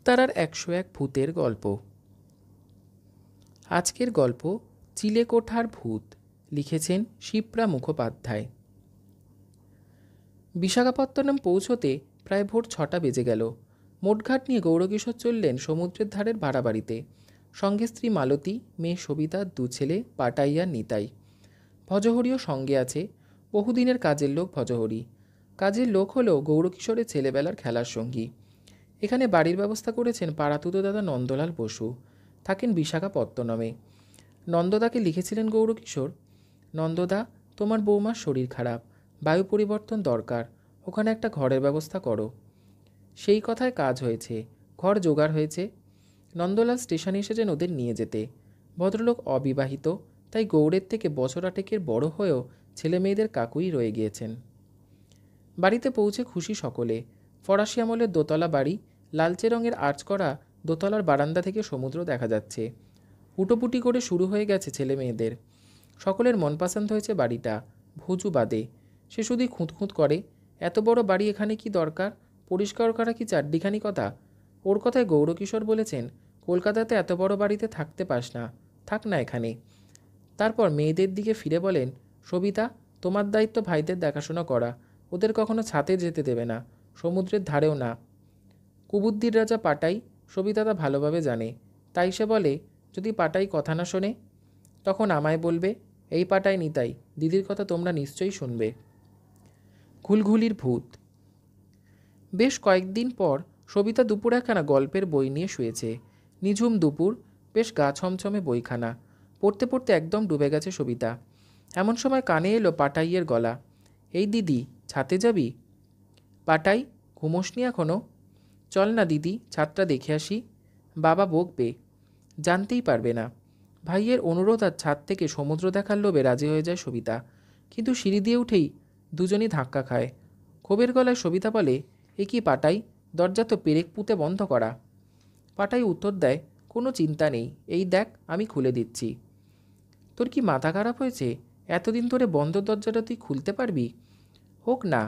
উত্তরার একশো এক ভূতের গল্প আজকের গল্প চিলেকোঠার ভূত লিখেছেন শিপ্রা মুখোপাধ্যায় বিশাখাপত্তনম পৌঁছতে প্রায় ভোর ছটা বেজে গেল মোটঘাট নিয়ে গৌরকিশোর চললেন সমুদ্রের ধারের ভাড়া বাড়িতে সঙ্গে স্ত্রী মালতী মেয়ে সবিতা দু ছেলে পাটাইয়া নিতাই ভজহরিও সঙ্গে আছে বহুদিনের কাজের লোক ভজহরি কাজের লোক হলো গৌরকিশোরের ছেলেবেলার খেলার সঙ্গী এখানে বাড়ির ব্যবস্থা করেছেন পাড়াতুতো দাদা নন্দলাল বসু থাকেন বিশাখাপত্তনমে নন্দদাকে লিখেছিলেন গৌরকিশোর নন্দদা তোমার বৌমার শরীর খারাপ বায়ু পরিবর্তন দরকার ওখানে একটা ঘরের ব্যবস্থা করো সেই কথায় কাজ হয়েছে ঘর জোগাড় হয়েছে নন্দলাল স্টেশনে এসেছেন ওদের নিয়ে যেতে ভদ্রলোক অবিবাহিত তাই গৌড়ের থেকে বছর আটেকের বড় হয়েও ছেলে মেয়েদের কাকুই রয়ে গিয়েছেন বাড়িতে পৌঁছে খুশি সকলে ফরাসি আমলের দোতলা বাড়ি লালচে রঙের আর্চ করা দোতলার বারান্দা থেকে সমুদ্র দেখা যাচ্ছে উটোপুটি করে শুরু হয়ে গেছে ছেলে মেয়েদের সকলের মন পছন্দ হয়েছে বাড়িটা ভুজু বাদে সে শুধু খুঁতখুঁত করে এত বড় বাড়ি এখানে কি দরকার পরিষ্কার করা কি চারডিখানি কথা ওর কথায় গৌরকিশোর বলেছেন কলকাতাতে এত বড় বাড়িতে থাকতে পাস না থাক না এখানে তারপর মেয়েদের দিকে ফিরে বলেন সবিতা তোমার দায়িত্ব ভাইদের দেখাশোনা করা ওদের কখনো ছাতে যেতে দেবে না সমুদ্রের ধারেও না কুবুদ্দির রাজা পাটাই সবিতা তা ভালোভাবে জানে তাই সে বলে যদি পাটাই কথা না শোনে তখন আমায় বলবে এই পাটাই নিতাই দিদির কথা তোমরা নিশ্চয়ই শুনবে ঘুলঘুলির ভূত বেশ কয়েকদিন পর সবিতা দুপুর একখানা গল্পের বই নিয়ে শুয়েছে নিঝুম দুপুর বেশ গা ছমছমে বইখানা পড়তে পড়তে একদম ডুবে গেছে সবিতা এমন সময় কানে এলো পাটাইয়ের গলা এই দিদি ছাতে যাবি পাটাই ঘুমোসনি এখনও চল না দিদি ছাদটা দেখে আসি বাবা বকবে জানতেই পারবে না ভাইয়ের অনুরোধ আর ছাদ থেকে সমুদ্র দেখার লোভে রাজি হয়ে যায় সবিতা কিন্তু সিঁড়ি দিয়ে উঠেই দুজনই ধাক্কা খায় ক্ষোভের গলায় সবিতা বলে এ কি পাটাই দরজা তো পেরেক পুঁতে বন্ধ করা পাটাই উত্তর দেয় কোনো চিন্তা নেই এই দেখ আমি খুলে দিচ্ছি তোর কি মাথা খারাপ হয়েছে এতদিন ধরে বন্ধ দরজাটা তুই খুলতে পারবি হোক না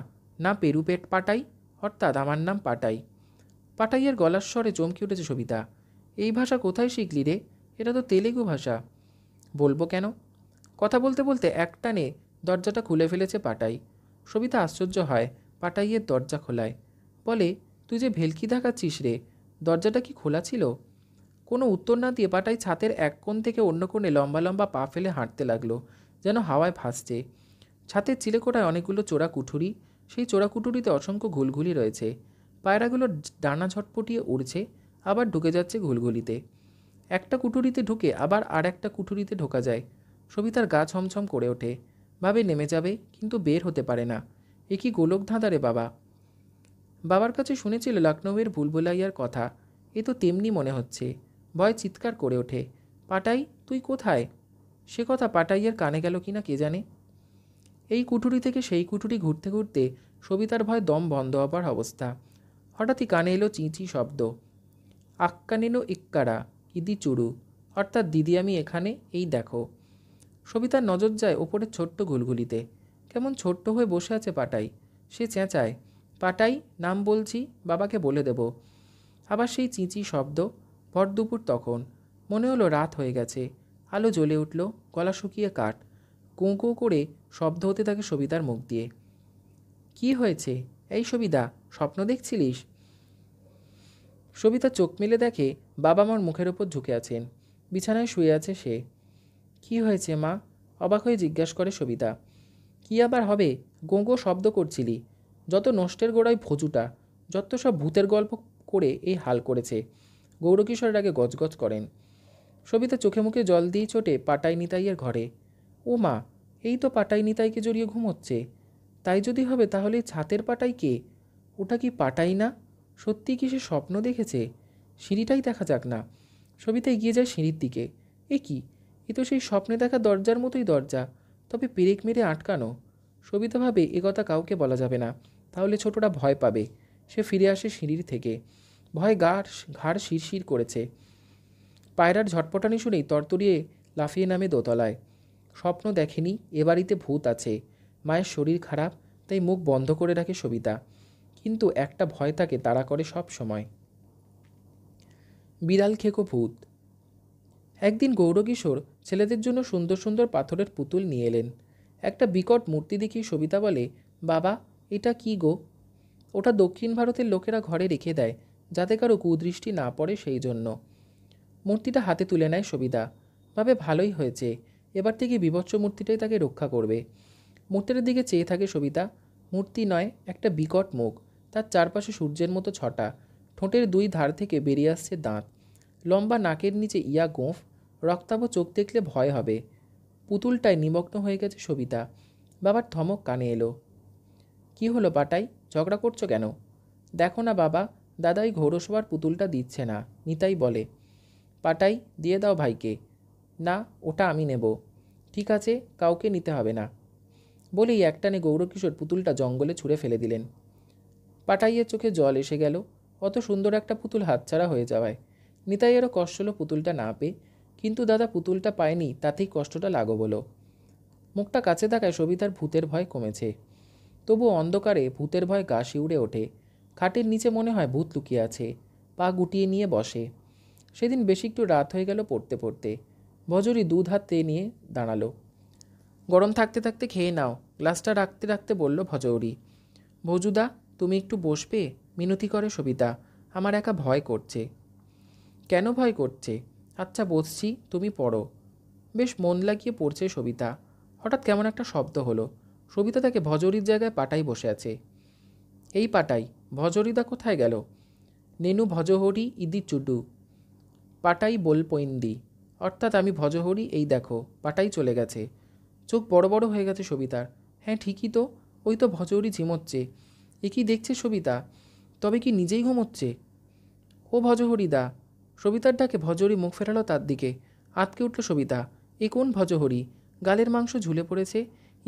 না পেরু পেট পাটাই অর্থাৎ আমার নাম পাটাই পাটাইয়ার গলার স্বরে চমকি উঠেছে সবিতা এই ভাষা কোথায় শিখলি রে এটা তো তেলেগু ভাষা বলবো কেন কথা বলতে বলতে একটানে দরজাটা খুলে ফেলেছে পাটাই সবিতা আশ্চর্য হয় পাটাইয়ের দরজা খোলায় বলে তুই যে ভেলকি দেখাচ্ছিস রে দরজাটা কি খোলা ছিল কোনো উত্তর না দিয়ে পাটাই ছাতের এক কোণ থেকে অন্য কোণে লম্বা লম্বা পা ফেলে হাঁটতে লাগলো যেন হাওয়ায় ভাসছে ছাতের চিলেকোটায় অনেকগুলো চোরা কুঠুরি সেই চোরা কুঠুরিতে অসংখ্য ঘুলঘুলি রয়েছে পায়রাগুলো ডানা ঝটপটিয়ে উড়ছে আবার ঢুকে যাচ্ছে ঘুলঘুলিতে একটা কুঠুরিতে ঢুকে আবার আর একটা কুঠুরিতে ঢোকা যায় সবিতার গা ছমছম করে ওঠে ভাবে নেমে যাবে কিন্তু বের হতে পারে না এ কি গোলক ধাঁধারে বাবা বাবার কাছে শুনেছিল লখনৌয়ের ভুলভুলাইয়ার কথা এ তো তেমনি মনে হচ্ছে ভয় চিৎকার করে ওঠে পাটাই তুই কোথায় সে কথা পাটাইয়ের কানে গেল কি না কে জানে এই কুঠুরি থেকে সেই কুঠুরি ঘুরতে ঘুরতে সবিতার ভয় দম বন্ধ হবার অবস্থা হঠাৎই কানে এলো চিঁচি শব্দ আক্কানেনো ইক্কারা ইদি চুরু অর্থাৎ দিদি আমি এখানে এই দেখো সবিতার নজর যায় ওপরের ছোট্ট গুলগুলিতে কেমন ছোট্ট হয়ে বসে আছে পাটাই সে চেঁচায় পাটাই নাম বলছি বাবাকে বলে দেব আবার সেই চিঁচি শব্দ ভর দুপুর তখন মনে হলো রাত হয়ে গেছে আলো জ্বলে উঠল গলা শুকিয়ে কাঠ কুঁ করে শব্দ হতে থাকে সবিতার মুখ দিয়ে কি হয়েছে এই সবিতা স্বপ্ন দেখছিলিস সবিতা চোখ মেলে দেখে বাবা মার মুখের ওপর ঝুঁকে আছেন বিছানায় শুয়ে আছে সে কি হয়েছে মা অবাক হয়ে জিজ্ঞাসা করে সবিতা কি আবার হবে গোঁগো শব্দ করছিলি যত নষ্টের গোড়ায় ভজুটা যত সব ভূতের গল্প করে এই হাল করেছে গৌরকিশোরের আগে গজগজ করেন সবিতা চোখে মুখে জল দিয়ে চোটে পাটাই নিতাইয়ের ঘরে ও মা এই তো পাটাই নিতাইকে জড়িয়ে ঘুমোচ্ছে তাই যদি হবে তাহলে ছাতের পাটাই কে ওটা কি পাটাই না সত্যি কি সে স্বপ্ন দেখেছে সিঁড়িটাই দেখা যাক না সবিতা এগিয়ে যায় সিঁড়ির দিকে এ কি এ তো সেই স্বপ্নে দেখা দরজার মতোই দরজা তবে পেরেক মেরে আটকানো সবিতা ভাবে একথা কাউকে বলা যাবে না তাহলে ছোটটা ভয় পাবে সে ফিরে আসে সিঁড়ির থেকে ভয় গাড় ঘাড় শিরশির করেছে পায়রার ঝটপটানি শুনেই তরতরিয়ে লাফিয়ে নামে দোতলায় স্বপ্ন দেখেনি এ বাড়িতে ভূত আছে মায়ের শরীর খারাপ তাই মুখ বন্ধ করে রাখে সবিতা কিন্তু একটা ভয় তাকে তাড়া করে সব সময় বিড়াল খেকো ভূত একদিন গৌরকিশোর ছেলেদের জন্য সুন্দর সুন্দর পাথরের পুতুল নিয়ে এলেন একটা বিকট মূর্তি দেখি সবিতা বলে বাবা এটা কি গো ওটা দক্ষিণ ভারতের লোকেরা ঘরে রেখে দেয় যাতে কারো কুদৃষ্টি না পড়ে সেই জন্য মূর্তিটা হাতে তুলে নেয় সবিতা ভাবে ভালোই হয়েছে এবার থেকে বিভৎস মূর্তিটাই তাকে রক্ষা করবে মূর্তির দিকে চেয়ে থাকে সবিতা মূর্তি নয় একটা বিকট মুখ তার চারপাশে সূর্যের মতো ছটা ঠোঁটের দুই ধার থেকে বেরিয়ে আসছে দাঁত লম্বা নাকের নিচে ইয়া গোঁফ রক্তাভ চোখ দেখলে ভয় হবে পুতুলটায় নিমগ্ন হয়ে গেছে সবিতা বাবার ধমক কানে এলো কি হলো বাটাই ঝগড়া করছো কেন দেখো না বাবা দাদাই ঘোরসবার পুতুলটা দিচ্ছে না নিতাই বলে পাটাই দিয়ে দাও ভাইকে না ওটা আমি নেব ঠিক আছে কাউকে নিতে হবে না বলেই একটানে গৌরকিশোর পুতুলটা জঙ্গলে ছুঁড়ে ফেলে দিলেন পাটাইয়ের চোখে জল এসে গেল অত সুন্দর একটা পুতুল হাতছাড়া হয়ে যাওয়ায় নিতাইয়েরও কষ্ট হলো পুতুলটা না পেয়ে কিন্তু দাদা পুতুলটা পায়নি তাতেই কষ্টটা লাগো বলো মুখটা কাছে থাকায় সবিতার ভূতের ভয় কমেছে তবু অন্ধকারে ভূতের ভয় গা শিউড়ে ওঠে খাটের নিচে মনে হয় ভূত লুকিয়ে আছে পা গুটিয়ে নিয়ে বসে সেদিন বেশি একটু রাত হয়ে গেল পড়তে পড়তে ভজরি দুধ হাত নিয়ে দাঁড়ালো গরম থাকতে থাকতে খেয়ে নাও গ্লাসটা রাখতে রাখতে বলল ভজৌরি ভজুদা তুমি একটু বসবে মিনতি করে সবিতা আমার একা ভয় করছে কেন ভয় করছে আচ্ছা বসছি তুমি পড়ো বেশ মন লাগিয়ে পড়ছে সবিতা হঠাৎ কেমন একটা শব্দ হলো সবিতা তাকে ভজরির জায়গায় পাটাই বসে আছে এই পাটাই ভজরিদা কোথায় গেল নেনু ভজহরি ইদি চুডু পাটাই বোলপৈন্দি অর্থাৎ আমি ভজহরি এই দেখো পাটাই চলে গেছে চোখ বড় বড় হয়ে গেছে সবিতার হ্যাঁ ঠিকই তো ওই তো ভচৌরি ঝিমোচ্ছে এ কি দেখছে সবিতা তবে কি নিজেই ঘুমোচ্ছে ও ভজহরিদা সবিতার ডাকে ভজহরি মুখ ফেরালো তার দিকে আতকে উঠল সবিতা এ কোন ভজহরি গালের মাংস ঝুলে পড়েছে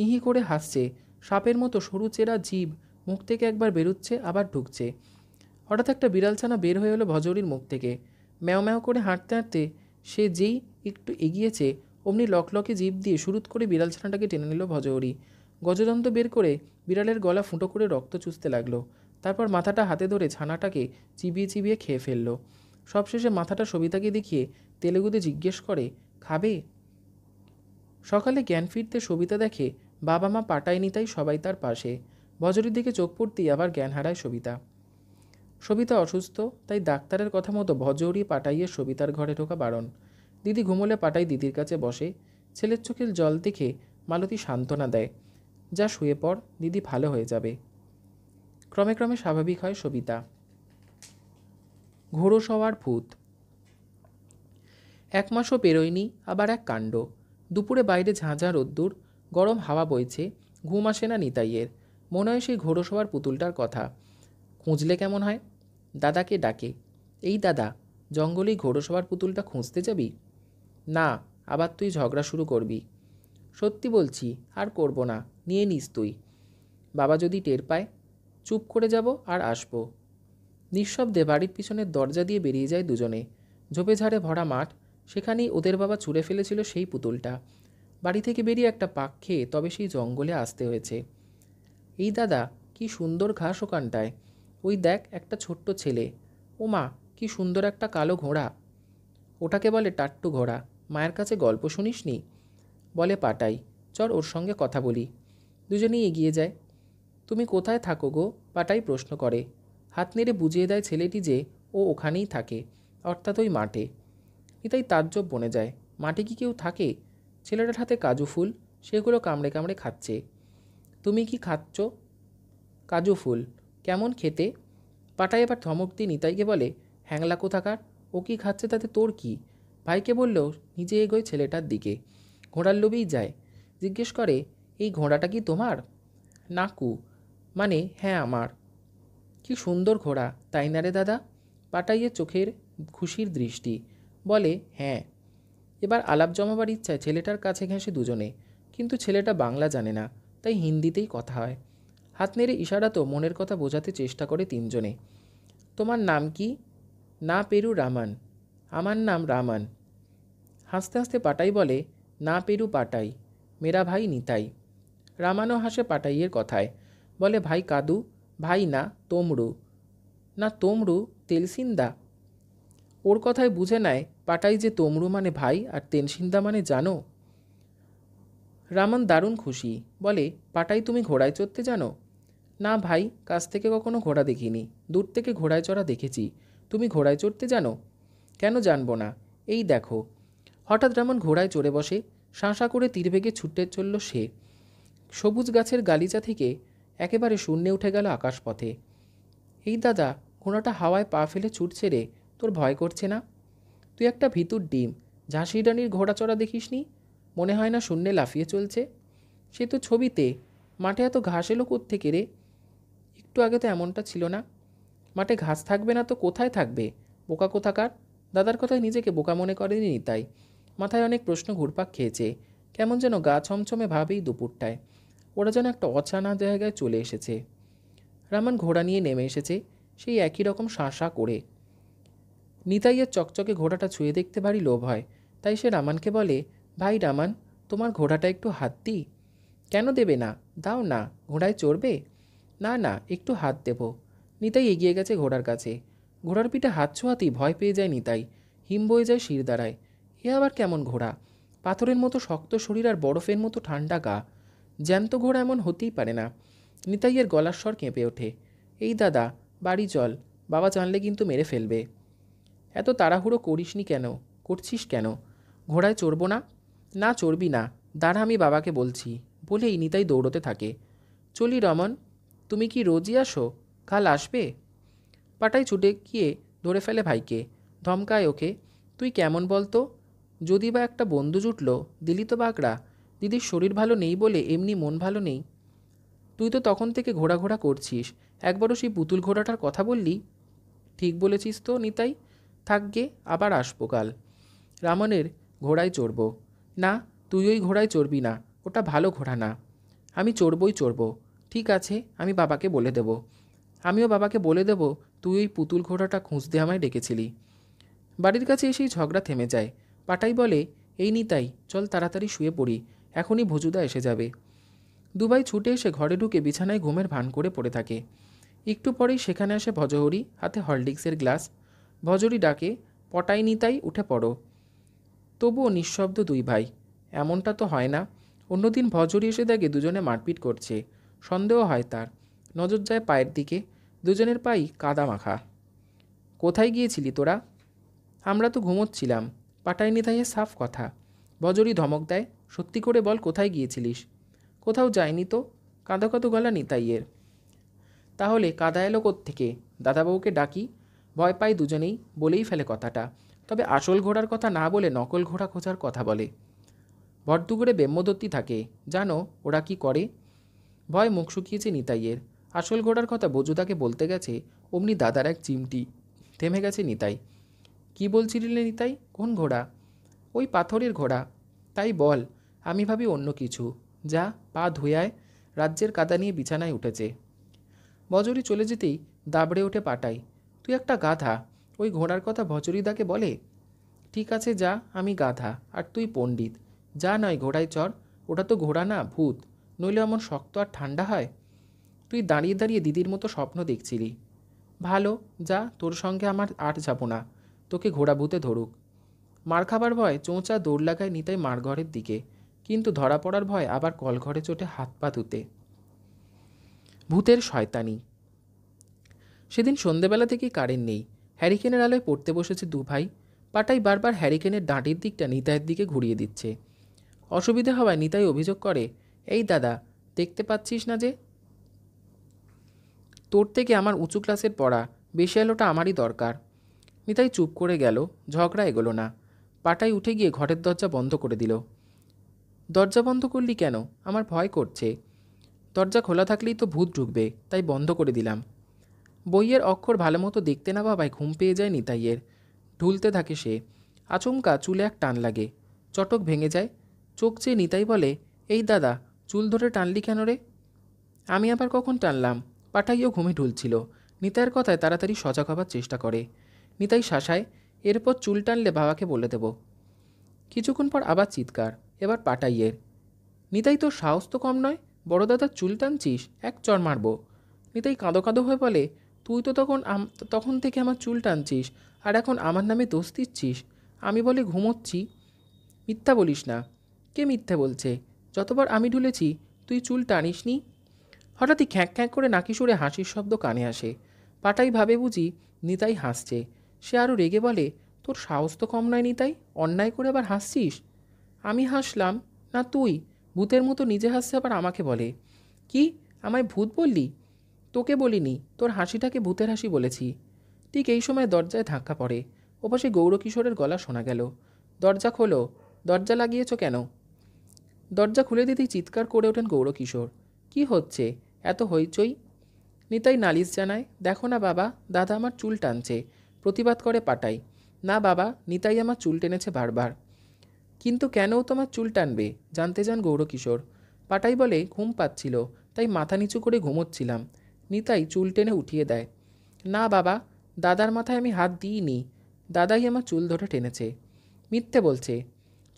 ইহি করে হাসছে সাপের মতো সরু চেরা জীব মুখ থেকে একবার বেরুচ্ছে আবার ঢুকছে হঠাৎ একটা বিড়ালছানা বের হয়ে এলো ভজরির মুখ থেকে ম্যাও ম্যাও করে হাঁটতে হাঁটতে সে যেই একটু এগিয়েছে অমনি লকলকে জীব দিয়ে শুরুত করে বিড়াল ছানাটাকে টেনে নিল ভজহরি গজদন্ত বের করে বিড়ালের গলা ফুটো করে রক্ত চুষতে লাগলো তারপর মাথাটা হাতে ধরে ছানাটাকে চিবিয়ে চিবিয়ে খেয়ে ফেলল সবশেষে মাথাটা সবিতাকে দেখিয়ে তেলেগুতে জিজ্ঞেস করে খাবে সকালে জ্ঞান ফিরতে সবিতা দেখে বাবা মা পাটায়নি তাই সবাই তার পাশে ভজরির দিকে চোখ পড়তেই আবার জ্ঞান হারায় সবিতা সবিতা অসুস্থ তাই ডাক্তারের কথা মতো ভজরি পাটাইয়ে সবিতার ঘরে ঢোকা বারণ দিদি ঘুমলে পাটাই দিদির কাছে বসে ছেলের চোখের জল দেখে মালতী সান্ত্বনা দেয় যা শুয়ে পড় দিদি ভালো হয়ে যাবে ক্রমে ক্রমে স্বাভাবিক হয় সবিতা ঘোড়ো সওয়ার ভূত এক মাসও পেরোয়নি আবার এক কাণ্ড দুপুরে বাইরে ঝাঁঝা রোদ্দুর গরম হাওয়া বইছে ঘুম আসে না নিতাইয়ের মনে হয় সেই ঘোড়ো সবার পুতুলটার কথা খুঁজলে কেমন হয় দাদাকে ডাকে এই দাদা জঙ্গলেই ঘোড়ো সবার পুতুলটা খুঁজতে যাবি না আবার তুই ঝগড়া শুরু করবি সত্যি বলছি আর করব না নিয়ে নিস তুই বাবা যদি টের পায় চুপ করে যাব আর আসবো নিঃশব্দে বাড়ির পিছনের দরজা দিয়ে বেরিয়ে যায় দুজনে ঝোপে ঝাড়ে ভরা মাঠ সেখানেই ওদের বাবা ছুঁড়ে ফেলেছিল সেই পুতুলটা বাড়ি থেকে বেরিয়ে একটা পাক খেয়ে তবে সেই জঙ্গলে আসতে হয়েছে এই দাদা কি সুন্দর ঘাস ওখানটায় ওই দেখ একটা ছোট্ট ছেলে ও মা কি সুন্দর একটা কালো ঘোড়া ওটাকে বলে টাট্টু ঘোড়া মায়ের কাছে গল্প শুনিসনি বলে পাটাই চর ওর সঙ্গে কথা বলি দুজনেই এগিয়ে যায় তুমি কোথায় থাকো গো পাটাই প্রশ্ন করে হাত নেড়ে বুঝিয়ে দেয় ছেলেটি যে ও ওখানেই থাকে অর্থাৎ ওই মাঠে নিতাই তাজ্জব বনে যায় মাঠে কি কেউ থাকে ছেলেটার হাতে কাজু ফুল সেগুলো কামড়ে কামড়ে খাচ্ছে তুমি কি খাচ্ছ কাজু ফুল কেমন খেতে পাটাই এবার ধমক দিয়ে নিতাইকে বলে হ্যাংলা কোথাকার ও কি খাচ্ছে তাতে তোর কী ভাইকে বলল নিজে এগোয় ছেলেটার দিকে ঘোড়ার লোভেই যায় জিজ্ঞেস করে এই ঘোড়াটা কি তোমার নাকু মানে হ্যাঁ আমার কি সুন্দর ঘোড়া তাই না রে দাদা পাটাইয়ে চোখের খুশির দৃষ্টি বলে হ্যাঁ এবার আলাপ জমাবার ইচ্ছায় ছেলেটার কাছে ঘেঁষে দুজনে কিন্তু ছেলেটা বাংলা জানে না তাই হিন্দিতেই কথা হয় হাত নেড়ে তো মনের কথা বোঝাতে চেষ্টা করে তিনজনে তোমার নাম কি না পেরু রামান আমার নাম রামান হাসতে হাসতে পাটাই বলে না পেরু পাটাই মেরা ভাই নিতাই রামানো হাসে পাটাইয়ের কথায় বলে ভাই কাদু ভাই না তোমরু না তোমরু তেলসিন্দা ওর কথায় বুঝে নেয় পাটাই যে তোমরু মানে ভাই আর তেলসিন্দা মানে জানো রামান দারুণ খুশি বলে পাটাই তুমি ঘোড়ায় চড়তে জানো না ভাই কাছ থেকে কখনো ঘোড়া দেখিনি দূর থেকে ঘোড়ায় চড়া দেখেছি তুমি ঘোড়ায় চড়তে জানো কেন জানবো না এই দেখো হঠাৎ যেমন ঘোড়ায় চড়ে বসে শাঁসা করে তীরবেগে ছুটে চলল সে সবুজ গাছের গালিচা থেকে একেবারে শূন্যে উঠে গেল আকাশপথে এই দাদা ঘোড়াটা হাওয়ায় পা ফেলে ছুটছে রে তোর ভয় করছে না তুই একটা ভিতুর ডিম ঝাঁসি রানীর ঘোড়া চড়া দেখিস নি মনে হয় না শূন্যে লাফিয়ে চলছে সে তো ছবিতে মাঠে এত ঘাস এলো থেকে রে একটু আগে তো এমনটা ছিল না মাঠে ঘাস থাকবে না তো কোথায় থাকবে বোকা কোথাকার দাদার কথায় নিজেকে বোকা মনে করেনি তাই মাথায় অনেক প্রশ্ন ঘুরপাক খেয়েছে কেমন যেন গা ছমছমে ভাবেই দুপুরটায় ওরা যেন একটা অচানা জায়গায় চলে এসেছে রামান ঘোড়া নিয়ে নেমে এসেছে সেই একই রকম শাঁসা করে নিতাইয়ের চকচকে ঘোড়াটা ছুঁয়ে দেখতে ভারী লোভ হয় তাই সে রামানকে বলে ভাই রামান তোমার ঘোড়াটা একটু হাত দিই কেন দেবে না দাও না ঘোড়ায় চড়বে না না একটু হাত দেব নিতাই এগিয়ে গেছে ঘোড়ার কাছে ঘোড়ার পিঠে হাত ছোঁয়াতেই ভয় পেয়ে যায় নিতাই হিম বয়ে যায় শির দাঁড়ায় এ আবার কেমন ঘোড়া পাথরের মতো শক্ত শরীর আর বরফের মতো ঠান্ডা গা জ্যান্ত ঘোড়া এমন হতেই পারে না নিতাইয়ের গলার স্বর কেঁপে ওঠে এই দাদা বাড়ি চল বাবা জানলে কিন্তু মেরে ফেলবে এত তাড়াহুড়ো করিসনি কেন করছিস কেন ঘোড়ায় চড়ব না না চড়বি না দাঁড়া আমি বাবাকে বলছি বলে নিতাই দৌড়তে থাকে চলি রমন তুমি কি রোজই আসো কাল আসবে পাটাই ছুটে গিয়ে ধরে ফেলে ভাইকে ধমকায় ওকে তুই কেমন বলতো যদি বা একটা বন্ধু জুটল দিলি তো বাগড়া দিদির শরীর ভালো নেই বলে এমনি মন ভালো নেই তুই তো তখন থেকে ঘোরা ঘোরা করছিস একবারও সেই পুতুল ঘোড়াটার কথা বললি ঠিক বলেছিস তো নিতাই থাকগে আবার আসবো কাল রামনের ঘোড়ায় চড়ব না তুই ওই ঘোড়ায় চড়বি না ওটা ভালো ঘোড়া না আমি চড়বই চড়ব ঠিক আছে আমি বাবাকে বলে দেব আমিও বাবাকে বলে দেব তুই ওই পুতুল ঘোড়াটা খুঁজতে আমায় ডেকেছিলি বাড়ির কাছে এসেই ঝগড়া থেমে যায় পাটাই বলে এই নিতাই চল তাড়াতাড়ি শুয়ে পড়ি এখনই ভজুদা এসে যাবে দুবাই ছুটে এসে ঘরে ঢুকে বিছানায় ঘুমের ভান করে পড়ে থাকে একটু পরেই সেখানে আসে ভজহরি হাতে হলডিক্সের গ্লাস ভজরি ডাকে পটাই নিতাই উঠে পড়ো তবুও নিঃশব্দ দুই ভাই এমনটা তো হয় না অন্যদিন ভজরি এসে দেখে দুজনে মারপিট করছে সন্দেহ হয় তার নজর যায় পায়ের দিকে দুজনের পাই কাদা মাখা কোথায় গিয়েছিলি তোরা আমরা তো ঘুমোচ্ছিলাম পাটায় নিধাইয়ে সাফ কথা বজরি ধমক দেয় সত্যি করে বল কোথায় গিয়েছিলিস কোথাও যায়নি তো কাঁদো কাঁদো গলা নিতাইয়ের তাহলে কাদা এলো থেকে দাদাবাবুকে ডাকি ভয় পায় দুজনেই বলেই ফেলে কথাটা তবে আসল ঘোড়ার কথা না বলে নকল ঘোড়া খোঁজার কথা বলে ভরদুগুড়ে ব্রহ্মদত্তি থাকে জানো ওরা কি করে ভয় মুখ শুকিয়েছে নিতাইয়ের আসল ঘোড়ার কথা বজুদাকে বলতে গেছে অমনি দাদার এক চিমটি থেমে গেছে নিতাই কি বলছিলিলে নিতাই কোন ঘোড়া ওই পাথরের ঘোড়া তাই বল আমি ভাবি অন্য কিছু যা পা ধুয়ায় রাজ্যের কাদা নিয়ে বিছানায় উঠেছে বজরি চলে যেতেই দাবড়ে ওঠে পাটাই তুই একটা গাধা ওই ঘোড়ার কথা ভজরিদাকে বলে ঠিক আছে যা আমি গাধা আর তুই পণ্ডিত যা নয় ঘোড়ায় চড় ওটা তো ঘোড়া না ভূত নইলে এমন শক্ত আর ঠান্ডা হয় তুই দাঁড়িয়ে দাঁড়িয়ে দিদির মতো স্বপ্ন দেখছিলি ভালো যা তোর সঙ্গে আমার আর যাবো না তোকে ঘোড়াভূতে ধরুক মার খাবার ভয় চৌঁচা দৌড় লাগায় নিতাই মার ঘরের দিকে কিন্তু ধরা পড়ার ভয় আবার কলঘরে চোটে হাত পা ধুতে ভূতের শয়তানি সেদিন সন্ধেবেলা থেকেই কারেন্ট নেই হ্যারিকেনের আলোয় পড়তে বসেছে দু ভাই পাটাই বারবার হ্যারিকেনের ডাঁটির দিকটা নিতাইয়ের দিকে ঘুরিয়ে দিচ্ছে অসুবিধে হওয়ায় নিতাই অভিযোগ করে এই দাদা দেখতে পাচ্ছিস না যে তোর থেকে আমার উঁচু ক্লাসের পড়া বেশি আলোটা আমারই দরকার নিতাই চুপ করে গেল ঝগড়া এগোলো না পাটাই উঠে গিয়ে ঘরের দরজা বন্ধ করে দিল দরজা বন্ধ করলি কেন আমার ভয় করছে দরজা খোলা থাকলেই তো ভূত ঢুকবে তাই বন্ধ করে দিলাম বইয়ের অক্ষর ভালো মতো দেখতে না বাবাই ঘুম পেয়ে যায় নিতাইয়ের ঢুলতে থাকে সে আচমকা চুলে এক টান লাগে চটক ভেঙে যায় চোখ চেয়ে নিতাই বলে এই দাদা চুল ধরে টানলি কেন রে আমি আবার কখন টানলাম পাটাইও ঘুমে ঢুলছিল নিতাইয়ের কথায় তাড়াতাড়ি সজাগ হবার চেষ্টা করে নিতাই শাসায় এরপর চুল টানলে বাবাকে বলে দেব কিছুক্ষণ পর আবার চিৎকার এবার পাটাইয়ের নিতাই তোর সাহস তো কম নয় বড় দাদার চুল টানছিস এক চর মারব নিতাই কাঁদো কাঁদো হয়ে বলে তুই তো তখন তখন থেকে আমার চুল টানছিস আর এখন আমার নামে দোষ দিচ্ছিস আমি বলে ঘুমোচ্ছি মিথ্যা বলিস না কে মিথ্যা বলছে যতবার আমি ঢুলেছি তুই চুল টানিস নি হঠাৎই খ্যাঁক খ্যাঁক করে নাকি সুরে হাসির শব্দ কানে আসে পাটাই ভাবে বুঝি নিতাই হাসছে সে আরও রেগে বলে তোর সাহস তো কম নয় নিতাই অন্যায় করে আবার হাসছিস আমি হাসলাম না তুই ভূতের মতো নিজে হাসছে আবার আমাকে বলে কি আমায় ভূত বললি তোকে বলিনি তোর হাসিটাকে ভূতের হাসি বলেছি ঠিক এই সময় দরজায় ধাক্কা পড়ে ওপাশে গৌরকিশোরের গলা শোনা গেল দরজা খোলো দরজা লাগিয়েছ কেন দরজা খুলে দিতেই চিৎকার করে ওঠেন গৌরকিশোর কি হচ্ছে এত হইচই নিতাই নালিশ জানায় দেখো না বাবা দাদা আমার চুল টানছে প্রতিবাদ করে পাটাই না বাবা নিতাই আমার চুল টেনেছে বারবার কিন্তু কেনও তোমার চুল টানবে জানতে যান গৌরকিশোর পাটাই বলে ঘুম পাচ্ছিল তাই মাথা নিচু করে ঘুমোচ্ছিলাম নিতাই চুল টেনে উঠিয়ে দেয় না বাবা দাদার মাথায় আমি হাত দিইনি দাদাই আমার চুল ধরে টেনেছে মিথ্যে বলছে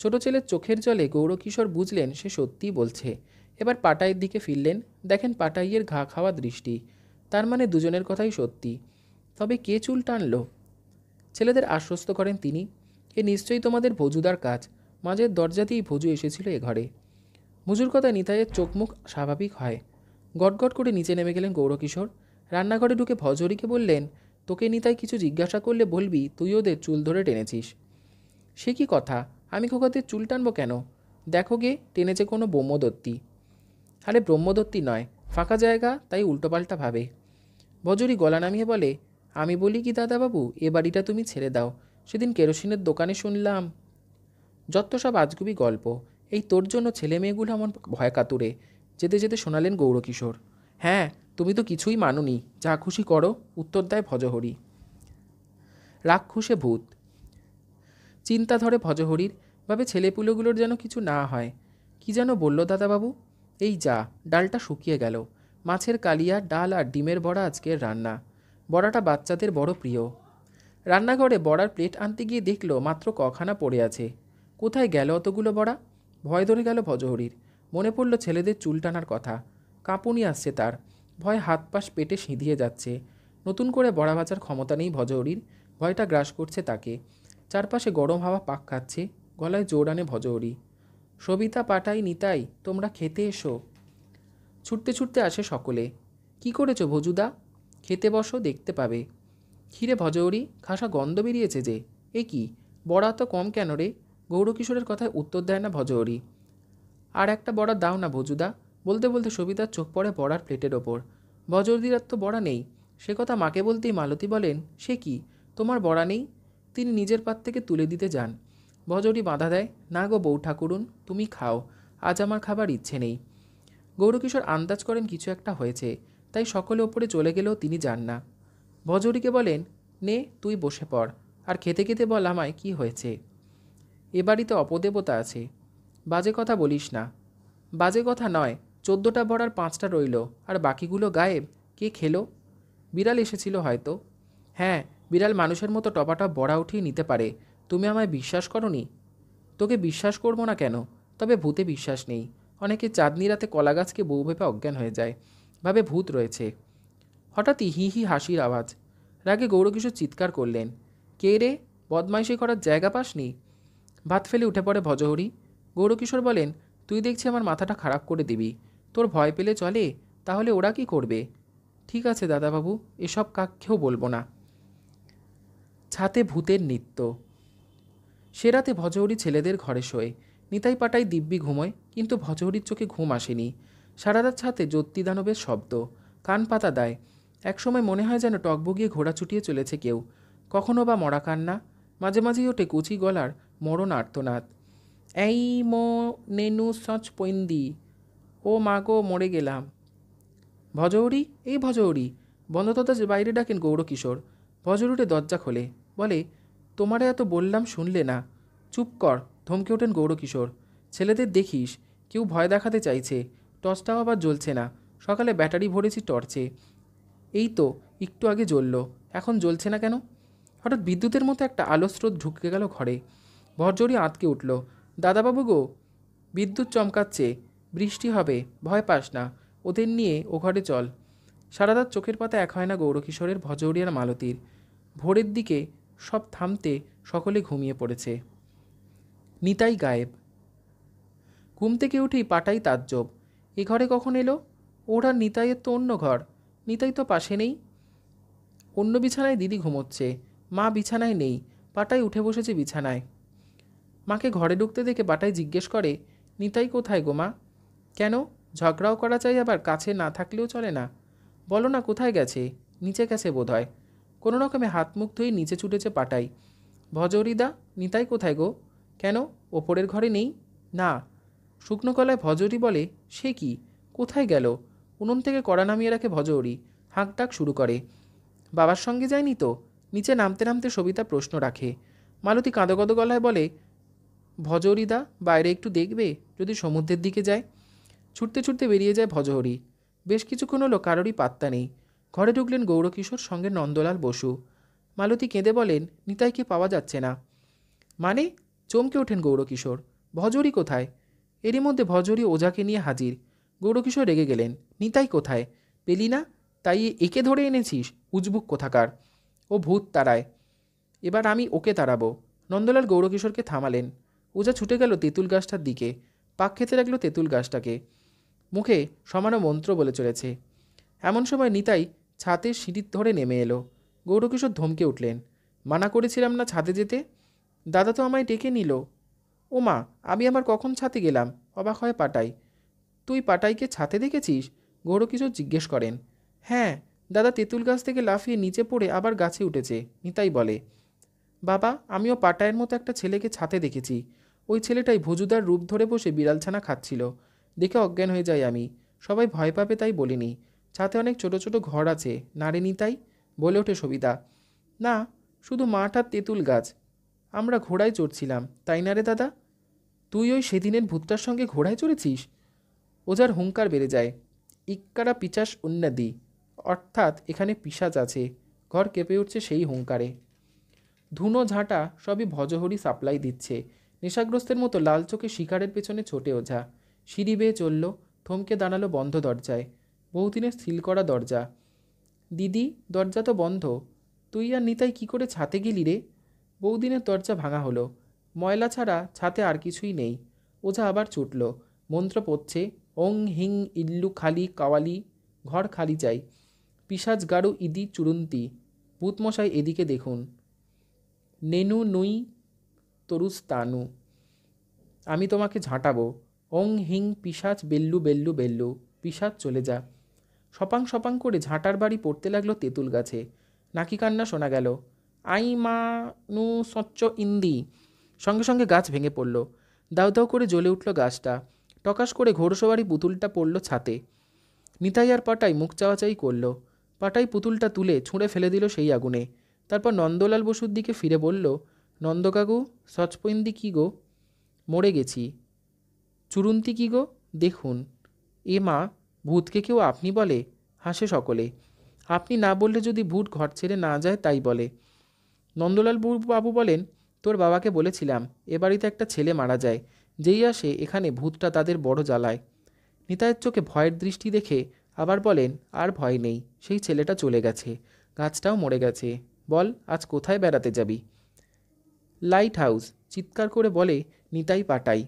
ছোট ছেলের চোখের জলে গৌরকিশোর বুঝলেন সে সত্যিই বলছে এবার পাটাইয়ের দিকে ফিরলেন দেখেন পাটাইয়ের ঘা খাওয়া দৃষ্টি তার মানে দুজনের কথাই সত্যি তবে কে চুল টানলো ছেলেদের আশ্বস্ত করেন তিনি এ নিশ্চয়ই তোমাদের ভজুদার কাজ মাঝের দরজাতেই ভজু এসেছিল এ ঘরে ভজুর কথা নিতাইয়ের চোখমুখ স্বাভাবিক হয় গটগট করে নিচে নেমে গেলেন গৌরকিশোর রান্নাঘরে ঢুকে ভজরিকে বললেন তোকে নিতাই কিছু জিজ্ঞাসা করলে বলবি তুই ওদের চুল ধরে টেনেছিস সে কি কথা আমি খোকাতে চুল টানবো কেন দেখো গে টেনেছে কোনো ব্রহ্মদত্তি আরে ব্রহ্মদত্তি নয় ফাঁকা জায়গা তাই উল্টোপাল্টা ভাবে ভজরি গলা নামিয়ে বলে আমি বলি কি দাদাবাবু এ বাড়িটা তুমি ছেড়ে দাও সেদিন কেরোসিনের দোকানে শুনলাম যত সব আজগুবি গল্প এই তোর জন্য ছেলে মেয়েগুলো আমার ভয় কাতুরে যেতে যেতে শোনালেন গৌরকিশোর হ্যাঁ তুমি তো কিছুই মাননি যা খুশি করো উত্তর দেয় ভজহরি রাক্ষুষে ভূত চিন্তা ধরে ভজহরির ভাবে ছেলেপুলোগুলোর যেন কিছু না হয় কি যেন বলল দাদাবাবু এই যা ডালটা শুকিয়ে গেল মাছের কালিয়া ডাল আর ডিমের বড়া আজকের রান্না বড়াটা বাচ্চাদের বড় প্রিয় রান্নাঘরে বড়ার প্লেট আনতে গিয়ে দেখল মাত্র কখানা পড়ে আছে কোথায় গেল অতগুলো বড়া ভয় ধরে গেল ভজহরির মনে পড়ল ছেলেদের চুল টানার কথা কাঁপুনি আসছে তার ভয় হাত পাশ পেটে সিঁধিয়ে যাচ্ছে নতুন করে বড়া বাঁচার ক্ষমতা নেই ভজহরির ভয়টা গ্রাস করছে তাকে চারপাশে গরম হাওয়া পাক খাচ্ছে গলায় জোর আনে ভজহরি সবিতা পাটাই নিতাই তোমরা খেতে এসো ছুটতে ছুটতে আসে সকলে কি করেছো ভজুদা খেতে বসো দেখতে পাবে ক্ষীরে ভজৌরি খাসা গন্ধ বেরিয়েছে যে এ কি বড়া তো কম কেন রে গৌরকিশোরের কথায় উত্তর দেয় না ভজৌরি আর একটা বড়া দাও না ভজুদা বলতে বলতে সবিতার চোখ পড়ে বড়ার প্লেটের ওপর ভজরদিরার তো বড়া নেই সে কথা মাকে বলতেই মালতী বলেন সে কি তোমার বড়া নেই তিনি নিজের পাত থেকে তুলে দিতে যান ভজরি বাধা দেয় না গো বউ ঠাকুরুন তুমি খাও আজ আমার খাবার ইচ্ছে নেই গৌরকিশোর আন্দাজ করেন কিছু একটা হয়েছে তাই সকলে ওপরে চলে গেলেও তিনি যান না ভজরিকে বলেন নে তুই বসে পড় আর খেতে খেতে বল আমায় কি হয়েছে এ বাড়িতে অপদেবতা আছে বাজে কথা বলিস না বাজে কথা নয় চোদ্দোটা বড়ার পাঁচটা রইল আর বাকিগুলো গায়েব কে খেলো বিড়াল এসেছিল হয়তো হ্যাঁ বিড়াল মানুষের মতো টপাটপ বড়া উঠিয়ে নিতে পারে তুমি আমায় বিশ্বাস করনি তোকে বিশ্বাস করবো না কেন তবে ভূতে বিশ্বাস নেই অনেকে চাঁদনি রাতে কলা গাছকে বউ ভেপে অজ্ঞান হয়ে যায় ভাবে ভূত রয়েছে হঠাৎই হি হি হাসির আওয়াজ রাগে গৌরকিশোর চিৎকার করলেন কে রে বদমাইশি করার জায়গা পাসনি ভাত ফেলে উঠে পড়ে ভজহরি গৌরকিশোর বলেন তুই দেখছি আমার মাথাটা খারাপ করে দিবি তোর ভয় পেলে চলে তাহলে ওরা কি করবে ঠিক আছে দাদাবাবু এসব কাক্ষেও বলবো না ছাতে ভূতের নৃত্য সে রাতে ভজহরি ছেলেদের ঘরে শোয় নিতাই পাটাই দিব্যি ঘুমোয় কিন্তু ভজহরির চোখে ঘুম আসেনি সারারাত ছাতে জ্যোতি দানবের শব্দ কান পাতা দেয় একসময় মনে হয় যেন টকবগিয়ে ঘোড়া ছুটিয়ে চলেছে কেউ কখনো বা মরা কান্না মাঝে মাঝেই ওঠে কুচি গলার মরণ আর্তনাদ এই মো নেনু সচ পৈন্দি ও মা গো মরে গেলাম ভজৌরি এই ভজৌরি বন্ধততা বাইরে ডাকেন গৌরকিশোর ভজরুটে দরজা খোলে বলে তোমারে এত বললাম শুনলে না চুপ কর ধমকে ওঠেন গৌরকিশোর ছেলেদের দেখিস কেউ ভয় দেখাতে চাইছে টর্চটাও আবার জ্বলছে না সকালে ব্যাটারি ভরেছি টর্চে এই তো একটু আগে জ্বলল এখন জ্বলছে না কেন হঠাৎ বিদ্যুতের মতো একটা আলো স্রোত ঢুকে গেল ঘরে ভরজরি আঁতকে উঠল দাদাবাবু গো বিদ্যুৎ চমকাচ্ছে বৃষ্টি হবে ভয় পাস না ওদের নিয়ে ও ঘরে চল সারাদার চোখের পাতা এক হয় না গৌরকিশোরের ভজৌরিয়ার মালতীর ভোরের দিকে সব থামতে সকলে ঘুমিয়ে পড়েছে নিতাই গায়েব ঘুম থেকে উঠেই পাটাই তাজ্জব এ ঘরে কখন এলো ওরা নিতাইয়ের তো অন্য ঘর নিতাই তো পাশে নেই অন্য বিছানায় দিদি ঘুমোচ্ছে মা বিছানায় নেই পাটাই উঠে বসেছে বিছানায় মাকে ঘরে ঢুকতে দেখে পাটাই জিজ্ঞেস করে নিতাই কোথায় গো মা কেন ঝগড়াও করা চাই আবার কাছে না থাকলেও চলে না বলো না কোথায় গেছে নিচে গেছে বোধ হয় কোনো রকমে হাত মুখ ধুয়ে নিচে ছুটেছে পাটাই ভজরিদা নিতাই কোথায় গো কেন ওপরের ঘরে নেই না শুকনো গলায় ভজরি বলে সে কি কোথায় গেল উনুন থেকে কড়া নামিয়ে রাখে ভজরি ডাক শুরু করে বাবার সঙ্গে যায়নি তো নিচে নামতে নামতে সবিতা প্রশ্ন রাখে মালতী কাঁদো কাঁদো গলায় বলে ভজরিদা বাইরে একটু দেখবে যদি সমুদ্রের দিকে যায় ছুটতে ছুটতে বেরিয়ে যায় ভজহরি বেশ কিছুক্ষণ হলো কারোরই পাত্তা নেই ঘরে ঢুকলেন গৌরকিশোর সঙ্গে নন্দলাল বসু মালতী কেঁদে বলেন নিতাইকে পাওয়া যাচ্ছে না মানে চমকে ওঠেন গৌরকিশোর ভজরি কোথায় এরই মধ্যে ভজরি ওঝাকে নিয়ে হাজির গৌরকিশোর রেগে গেলেন নিতাই কোথায় পেলি না তাই একে ধরে এনেছিস উজবুক কোথাকার ও ভূত তাড়ায় এবার আমি ওকে তাড়াবো নন্দলাল গৌরকিশোরকে থামালেন ওজা ছুটে গেল তেঁতুল গাছটার দিকে পাক খেতে লাগলো তেঁতুল গাছটাকে মুখে সমানো মন্ত্র বলে চলেছে এমন সময় নিতাই ছাতের সিঁড়ির ধরে নেমে এলো গৌরকিশোর ধমকে উঠলেন মানা করেছিলাম না ছাদে যেতে দাদা তো আমায় ডেকে নিল ওমা আমি আমার কখন ছাতে গেলাম অবাক হয় পাটাই তুই পাটাইকে ছাতে দেখেছিস গৌরব কিছু জিজ্ঞেস করেন হ্যাঁ দাদা তেঁতুল গাছ থেকে লাফিয়ে নিচে পড়ে আবার গাছে উঠেছে নিতাই বলে বাবা আমিও পাটায়ের মতো একটা ছেলেকে ছাতে দেখেছি ওই ছেলেটাই ভুজুদার রূপ ধরে বসে বিড়ালছানা খাচ্ছিল দেখে অজ্ঞান হয়ে যাই আমি সবাই ভয় পাবে তাই বলিনি ছাতে অনেক ছোট ছোট ঘর আছে নারে নিতাই বলে ওঠে সবিতা না শুধু মাঠ আর তেঁতুল গাছ আমরা ঘোড়ায় চড়ছিলাম তাই না রে দাদা তুই ওই সেদিনের ভূতটার সঙ্গে ঘোড়ায় চড়েছিস ওজার হুঙ্কার বেড়ে যায় ইক্কারা পিচাস উন্নাদি অর্থাৎ এখানে পিসাজ আছে ঘর কেঁপে উঠছে সেই হুঙ্কারে ধুনো ঝাঁটা সবই ভজহরি সাপ্লাই দিচ্ছে নেশাগ্রস্তের মতো লাল চোখে শিকারের পেছনে ছোটে ওঝা সিঁড়ি বেয়ে চলল থমকে দাঁড়ালো বন্ধ দরজায় বহুদিনের সিল করা দরজা দিদি দরজা তো বন্ধ তুই আর নিতাই কি করে ছাতে গেলি রে বৌদিনের দরজা ভাঙা হলো ময়লা ছাড়া ছাতে আর কিছুই নেই ওঝা আবার ছুটল মন্ত্র পড়ছে ওং হিং ইল্লু খালি কাওয়ালি ঘর খালি চাই পিসাজ গাড়ু ইদি চুরুন্তি ভূতমশাই এদিকে দেখুন নেনু নুই তরুস্তানু আমি তোমাকে ঝাঁটাবো ওং হিং পিসাজ বেল্লু বেল্লু বেল্লু পিসাজ চলে যা সপাং সপাং করে ঝাঁটার বাড়ি পড়তে লাগলো তেঁতুল গাছে নাকি কান্না শোনা গেল আইমানু সচ্চ ইন্দি সঙ্গে সঙ্গে গাছ ভেঙে পড়ল দাউ দাউ করে জ্বলে উঠল গাছটা টকাশ করে ঘোড়সবারি পুতুলটা পড়ল ছাতে নিতাই আর পাটাই মুখ চাওয়াচাই করল পাটাই পুতুলটা তুলে ছুঁড়ে ফেলে দিল সেই আগুনে তারপর নন্দলাল বসুর দিকে ফিরে বলল নন্দকাকু সচপইন্দি কী গো মরে গেছি চুরুন্তি কী গো দেখুন এ মা ভূতকে কেউ আপনি বলে হাসে সকলে আপনি না বললে যদি ভূত ঘর ছেড়ে না যায় তাই বলে নন্দলাল বাবু বলেন তোর বাবাকে বলেছিলাম এ বাড়িতে একটা ছেলে মারা যায় যেই আসে এখানে ভূতটা তাদের বড় জ্বালায় নিতায়ের চোখে ভয়ের দৃষ্টি দেখে আবার বলেন আর ভয় নেই সেই ছেলেটা চলে গেছে গাছটাও মরে গেছে বল আজ কোথায় বেড়াতে যাবি লাইট হাউস চিৎকার করে বলে নিতাই পাটাই